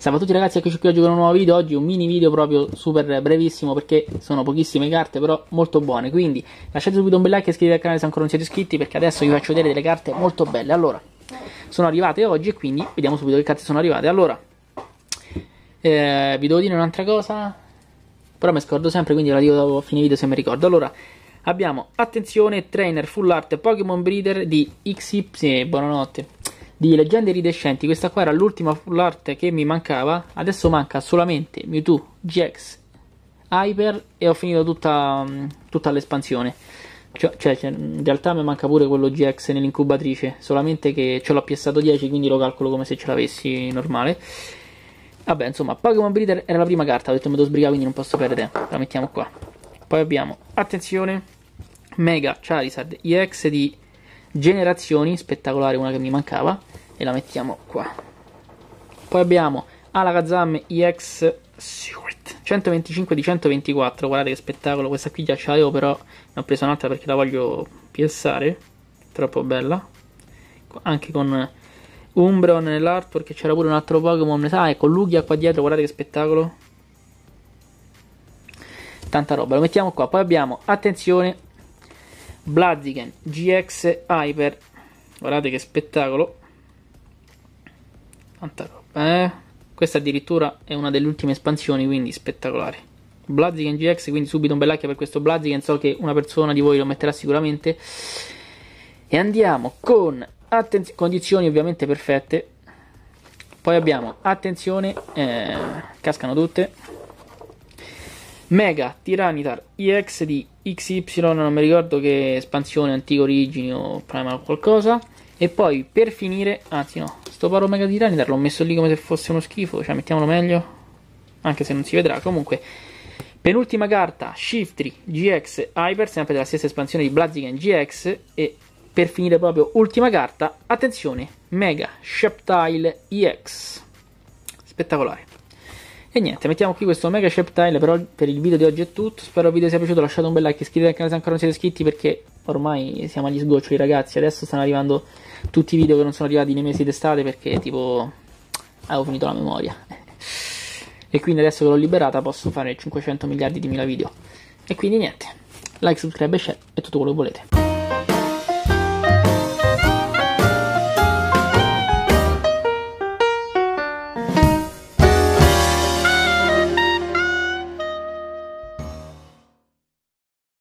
Salve a tutti ragazzi, eccoci qui oggi con un nuovo video, oggi un mini video proprio super brevissimo perché sono pochissime carte però molto buone, quindi lasciate subito un bel like e iscrivetevi al canale se ancora non siete iscritti perché adesso vi faccio vedere delle carte molto belle. Allora, sono arrivate oggi e quindi vediamo subito che carte sono arrivate. Allora, eh, vi devo dire un'altra cosa, però mi scordo sempre quindi la dico dopo a fine video se mi ricordo. Allora, abbiamo, attenzione, trainer, full art, Pokémon Breeder di XY, buonanotte di leggende iridescenti. Questa qua era l'ultima full art che mi mancava. Adesso manca solamente Mewtwo, GX, Hyper e ho finito tutta, mm, tutta l'espansione. Cioè, cioè, cioè, in realtà mi manca pure quello GX nell'incubatrice, solamente che ce l'ho piazzato 10, quindi lo calcolo come se ce l'avessi normale. Vabbè, insomma, Pokémon Breeder era la prima carta, ho detto me devo sbrigare, quindi non posso perdere tempo. La mettiamo qua. Poi abbiamo, attenzione, Mega Charizard EX di Generazioni, spettacolare una che mi mancava, e la mettiamo qua. Poi abbiamo Alakazam EX Secret 125 di 124, guardate che spettacolo, questa qui già ce l'avevo però ne ho presa un'altra perché la voglio piazzare, troppo bella. Anche con Umbron nell'artwork c'era pure un altro Pokémon, ah ecco Lugia qua dietro, guardate che spettacolo, tanta roba. Lo mettiamo qua. Poi abbiamo, attenzione, Blaziken GX Hyper. Guardate che spettacolo. Tanta roba, eh? Questa addirittura è una delle ultime espansioni, quindi spettacolare. Blaziken GX, quindi subito un bell'acchia per questo Blaziken. So che una persona di voi lo metterà sicuramente. E andiamo con attenz- condizioni ovviamente perfette. Poi abbiamo, attenzione, eh, cascano tutte. Mega Tiranitar EX di XY, non mi ricordo che espansione, antico origini o primal qualcosa. E poi per finire, anzi no, sto paro Mega Tiranitar l'ho messo lì come se fosse uno schifo, cioè mettiamolo meglio, anche se non si vedrà. Comunque, penultima carta, Shiftry GX Hyper, sempre della stessa espansione di Blaziken GX. E per finire proprio ultima carta, attenzione, Mega Sheptile EX. Spettacolare. E niente, mettiamo qui questo mega sheptile per, per il video di oggi è tutto, spero il video sia piaciuto, lasciate un bel like, iscrivetevi al canale se ancora non siete iscritti perché ormai siamo agli sgoccioli ragazzi, adesso stanno arrivando tutti i video che non sono arrivati nei mesi d'estate perché tipo avevo finito la memoria. e quindi adesso che l'ho liberata posso fare 500 miliardi di mila video. E quindi niente, like, subscribe e share e tutto quello che volete.